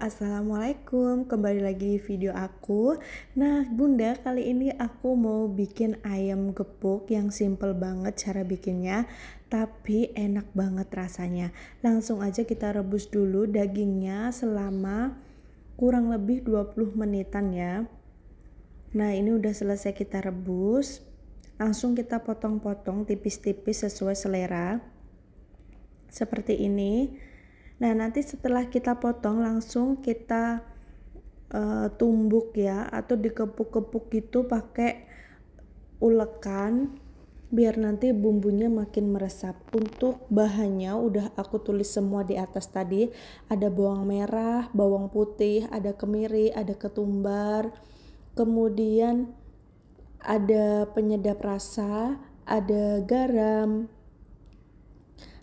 Assalamualaikum, kembali lagi di video aku Nah bunda, kali ini aku mau bikin ayam gepuk yang simple banget cara bikinnya Tapi enak banget rasanya Langsung aja kita rebus dulu dagingnya selama kurang lebih 20 menitan ya Nah ini udah selesai kita rebus langsung kita potong-potong tipis-tipis sesuai selera seperti ini nah nanti setelah kita potong langsung kita uh, tumbuk ya atau dikepuk-kepuk gitu pakai ulekan biar nanti bumbunya makin meresap. Untuk bahannya udah aku tulis semua di atas tadi. Ada bawang merah, bawang putih, ada kemiri, ada ketumbar. Kemudian ada penyedap rasa, ada garam,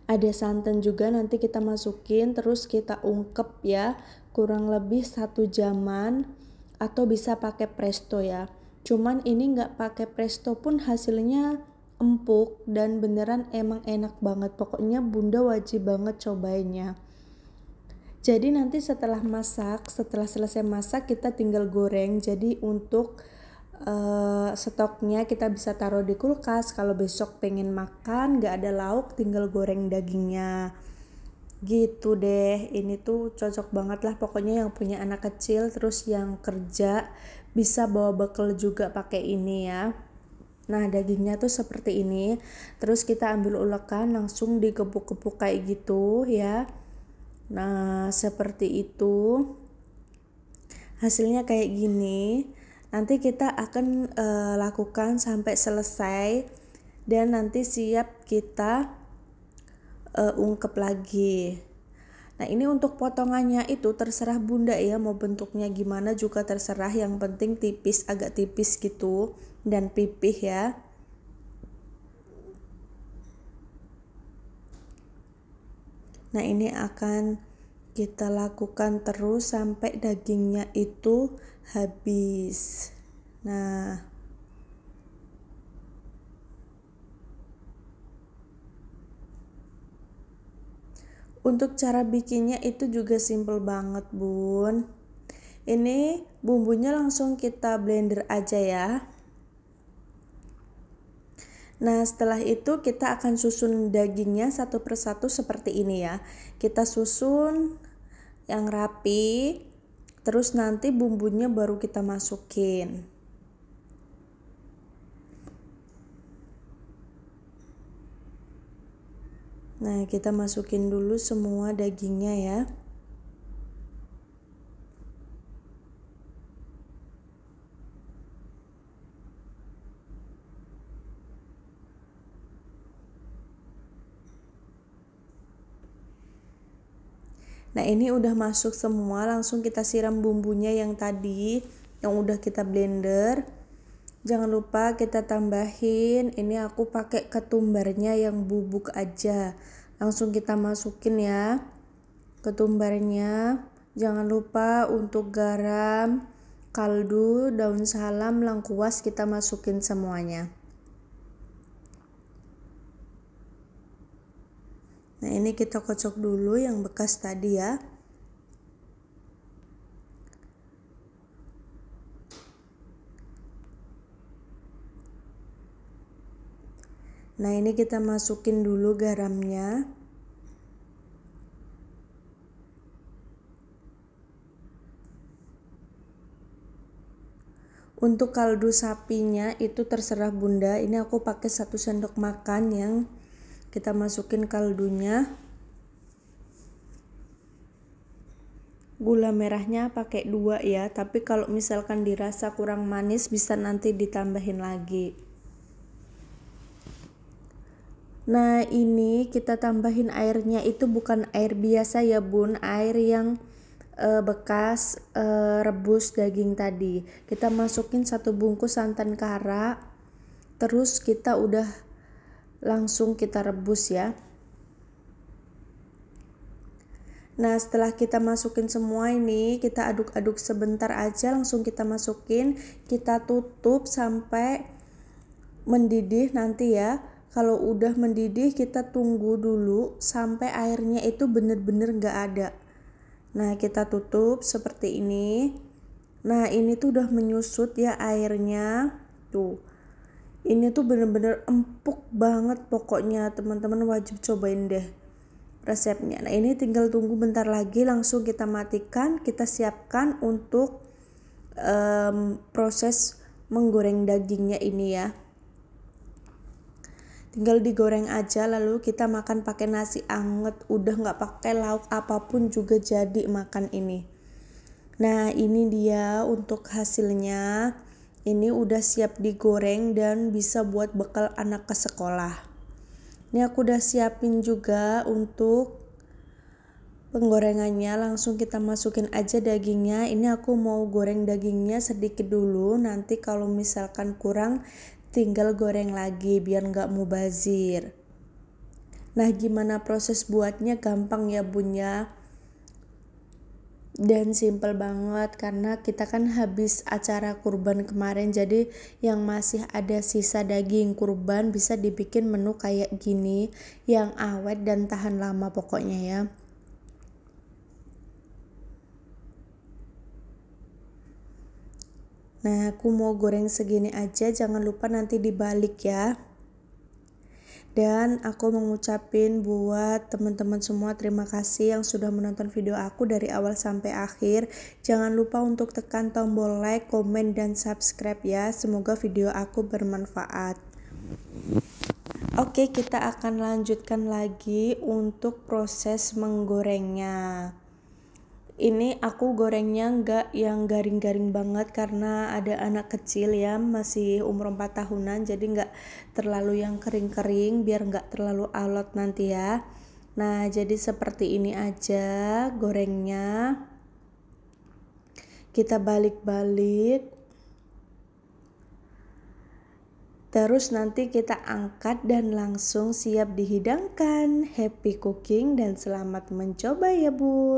ada santan juga nanti kita masukin terus kita ungkep ya kurang lebih satu jaman atau bisa pakai presto ya cuman ini nggak pakai presto pun hasilnya empuk dan beneran emang enak banget pokoknya bunda wajib banget cobainnya jadi nanti setelah masak setelah selesai masak kita tinggal goreng jadi untuk uh, stoknya kita bisa taruh di kulkas kalau besok pengen makan nggak ada lauk tinggal goreng dagingnya gitu deh ini tuh cocok banget lah pokoknya yang punya anak kecil terus yang kerja bisa bawa bekal juga pakai ini ya nah dagingnya tuh seperti ini terus kita ambil ulekan langsung dikepuk-kepuk kayak gitu ya nah seperti itu hasilnya kayak gini Nanti kita akan e, lakukan sampai selesai dan nanti siap kita e, ungkep lagi. Nah, ini untuk potongannya itu terserah Bunda ya mau bentuknya gimana juga terserah, yang penting tipis agak tipis gitu dan pipih ya. Nah, ini akan kita lakukan terus sampai dagingnya itu habis nah Untuk cara bikinnya itu juga simple banget bun Ini bumbunya langsung kita blender aja ya Nah, setelah itu kita akan susun dagingnya satu persatu seperti ini ya. Kita susun yang rapi, terus nanti bumbunya baru kita masukin. Nah, kita masukin dulu semua dagingnya ya. Nah, ini udah masuk semua, langsung kita siram bumbunya yang tadi yang udah kita blender. Jangan lupa kita tambahin, ini aku pakai ketumbarnya yang bubuk aja. Langsung kita masukin ya ketumbarnya. Jangan lupa untuk garam, kaldu, daun salam, lengkuas kita masukin semuanya. Nah, ini kita kocok dulu yang bekas tadi ya. Nah, ini kita masukin dulu garamnya. Untuk kaldu sapinya itu terserah Bunda. Ini aku pakai satu sendok makan yang kita masukin kaldunya gula merahnya pakai dua ya tapi kalau misalkan dirasa kurang manis bisa nanti ditambahin lagi nah ini kita tambahin airnya itu bukan air biasa ya bun air yang e, bekas e, rebus daging tadi kita masukin satu bungkus santan kara terus kita udah langsung kita rebus ya. Nah, setelah kita masukin semua ini, kita aduk-aduk sebentar aja, langsung kita masukin, kita tutup sampai mendidih nanti ya. Kalau udah mendidih, kita tunggu dulu sampai airnya itu bener-bener gak ada. Nah, kita tutup seperti ini. Nah, ini tuh udah menyusut ya airnya. Tuh ini tuh bener-bener empuk banget pokoknya teman-teman wajib cobain deh resepnya nah ini tinggal tunggu bentar lagi langsung kita matikan kita siapkan untuk um, proses menggoreng dagingnya ini ya tinggal digoreng aja lalu kita makan pakai nasi anget udah nggak pakai lauk apapun juga jadi makan ini nah ini dia untuk hasilnya ini udah siap digoreng dan bisa buat bekal anak ke sekolah ini aku udah siapin juga untuk penggorengannya langsung kita masukin aja dagingnya ini aku mau goreng dagingnya sedikit dulu nanti kalau misalkan kurang tinggal goreng lagi biar nggak mubazir nah gimana proses buatnya gampang ya bunya dan simple banget karena kita kan habis acara kurban kemarin jadi yang masih ada sisa daging kurban bisa dibikin menu kayak gini yang awet dan tahan lama pokoknya ya Nah, aku mau goreng segini aja, jangan lupa nanti dibalik ya. Dan aku mengucapin buat teman-teman semua terima kasih yang sudah menonton video aku dari awal sampai akhir. Jangan lupa untuk tekan tombol like, komen, dan subscribe ya. Semoga video aku bermanfaat. Oke, kita akan lanjutkan lagi untuk proses menggorengnya ini aku gorengnya nggak yang garing-garing banget karena ada anak kecil ya masih umur 4 tahunan jadi nggak terlalu yang kering-kering biar nggak terlalu alot nanti ya nah jadi seperti ini aja gorengnya kita balik-balik Terus nanti kita angkat dan langsung siap dihidangkan. Happy cooking dan selamat mencoba ya, Bu.